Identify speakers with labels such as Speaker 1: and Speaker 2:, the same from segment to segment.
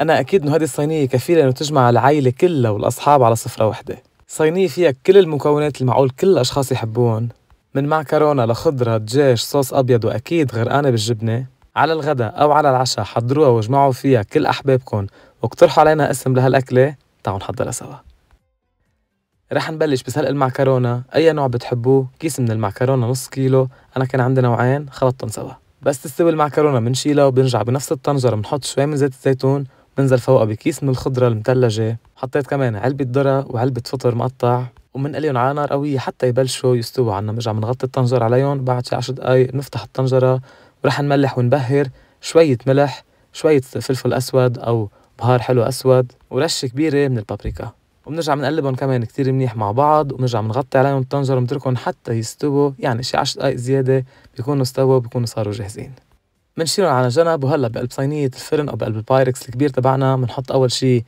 Speaker 1: أنا أكيد إنه هذه الصينية كفيلة إنه تجمع العائلة كلها والأصحاب على سفرة وحدة صينية فيها كل المكونات المعقول كل الأشخاص يحبون من معكرونة لخضرة دجاج صوص أبيض وأكيد غرقانة بالجبنة على الغداء أو على العشاء حضروها واجمعوا فيها كل أحبابكم واقترحوا علينا اسم لهالأكلة تعالوا نحضرها سوا رح نبلش بسلق المعكرونة أي نوع بتحبوه كيس من المعكرونة نص كيلو أنا كان عندي نوعين خلطتهم سوا بس تستوي المعكرونة بنشيلها وبنرجع بنفس الطنجرة بنحط شوي من زيت الزيتون بنزل فوقها بكيس من الخضرة المثلجة حطيت كمان علبة ذرة وعلبة فطر مقطع ومنقليهم على نار قوية حتى يبلشوا يستووا عنا بنرجع بنغطي الطنجرة عليهم بعد شي 10 دقايق بنفتح الطنجرة ورح نملح ونبهر شوية ملح شوية فلفل أسود أو بهار حلو أسود ورشة كبيرة من البابريكا وبنرجع بنقلبهم كمان كتير منيح مع بعض وبنرجع بنغطي عليهم الطنجرة ونتركهم حتى يستووا يعني شي 10 دقايق زيادة بيكونوا استووا بيكونوا صاروا جاهزين بنشيلهم على جنب وهلا بقلب صينيه الفرن او بقلب البايركس الكبير تبعنا بنحط اول شيء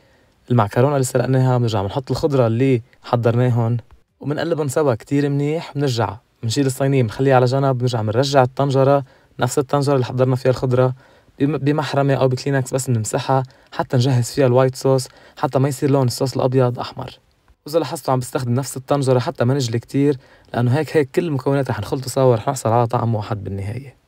Speaker 1: المعكرونه اللي سلقناها بنرجع بنحط الخضره اللي حضرناهم وبنقلبهم سوا كتير منيح بنرجع بنشيل الصينيه بنخليها على جنب بنرجع بنرجع الطنجره نفس الطنجره اللي حضرنا فيها الخضره بمحرمه او بكلينكس بس بنمسحها حتى نجهز فيها الوايت صوص حتى ما يصير لون الصوص الابيض احمر واذا لاحظتوا عم بستخدم نفس الطنجره حتى ما نجلي كتير لانه هيك هيك كل المكونات رح نخلطه سوا رح نحصل على طعم واحد بالنهايه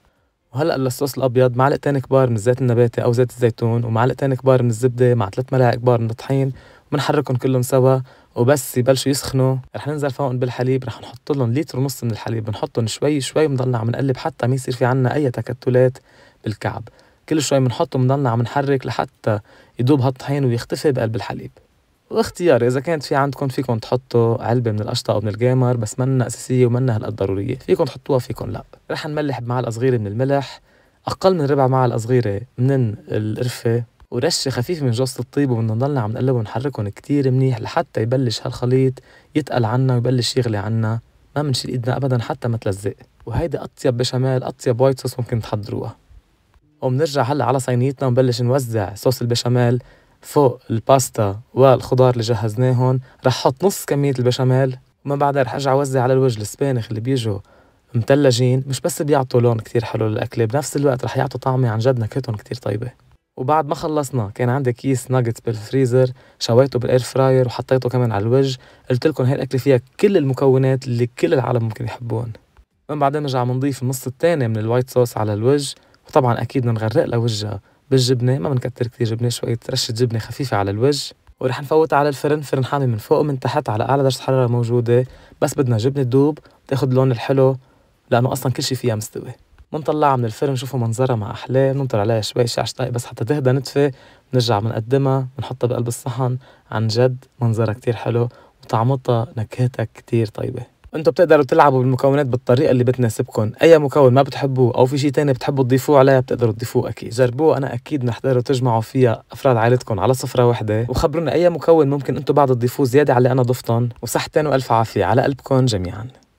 Speaker 1: وهلا الصوص الابيض معلقتين كبار من الزيت النباتي او زيت الزيتون ومعلقتين كبار من الزبده مع ثلاث ملاعق كبار من الطحين بنحركهم كلهم سوا وبس يبلشوا يسخنوا رح ننزل فوقهم بالحليب رح نحط لهم لتر ونص من الحليب بنحطهم شوي شوي بنضلنا عم نقلب حتى ما يصير في عنا اي تكتلات بالكعب كل شوي بنحطه بنضلنا عم نحرك لحتى يدوب هالطحين ويختفي بقلب الحليب واختياري اذا كانت في عندكم فيكم تحطوا علبه من القشطه او من الجامر بس منا اساسيه ومنا هالقد ضروريه فيكم تحطوها فيكم لا رح نملح بمعلقه صغيره من الملح اقل من ربع معلقه صغيره من القرفه ورشة خفيفة من جوز الطيب وبدنا نضلنا عم نقلب ونحركهم كتير منيح لحتى يبلش هالخليط يتقل عنا ويبلش يغلي عنا ما بنشيل ايدنا ابدا حتى ما تلزق وهيدي اطيب بشاميل اطيب وايت صوص ممكن تحضروها وبنرجع هلا على صينيتنا ونبلش نوزع صوص البشاميل فوق الباستا والخضار اللي جهزناهم رح حط نص كمية البشاميل وما بعدها رح ارجع اوزع على الوجه السبانخ اللي بيجوا متلجين مش بس بيعطوا لون كتير حلو للأكلة بنفس الوقت رح يعطوا طعمة عن جد نكهتهم كتير طيبة وبعد ما خلصنا كان عندي كيس ناجتس بالفريزر شويته بالاير فراير وحطيته كمان على الوجه قلت لكم هاي الاكله فيها كل المكونات اللي كل العالم ممكن يحبون من بعدين نرجع بنضيف النص الثاني من الوايت صوص على الوجه وطبعا اكيد بنغرق لوجهها بالجبنه ما بنكتر كثير جبنه شويه رشه جبنه خفيفه على الوجه ورح نفوتها على الفرن فرن حامي من فوق ومن تحت على اعلى درجه حراره موجوده بس بدنا جبنه تذوب تاخذ اللون الحلو لانه اصلا كل شيء فيها مستوي بنطلعها من الفرن نشوفوا منظرها مع احلاه بننطر عليها شوي شي 10 بس حتى تهدى نتفه بنرجع بنقدمها بنحطها بقلب الصحن عن جد منظرها كتير حلو وطعمتها نكهتها كتير طيبه انتم بتقدروا تلعبوا بالمكونات بالطريقه اللي بتناسبكم اي مكون ما بتحبوه او في شيء تاني بتحبوا تضيفوه عليها بتقدروا تضيفوه اكيد جربوه انا اكيد نحضروا تجمعوا فيها افراد عائلتكم على سفره وحده وخبرونا اي مكون ممكن انتم بعد تضيفوه زياده على اللي انا ضفتهم وصحتين والف عافيه على قلبكم جميعا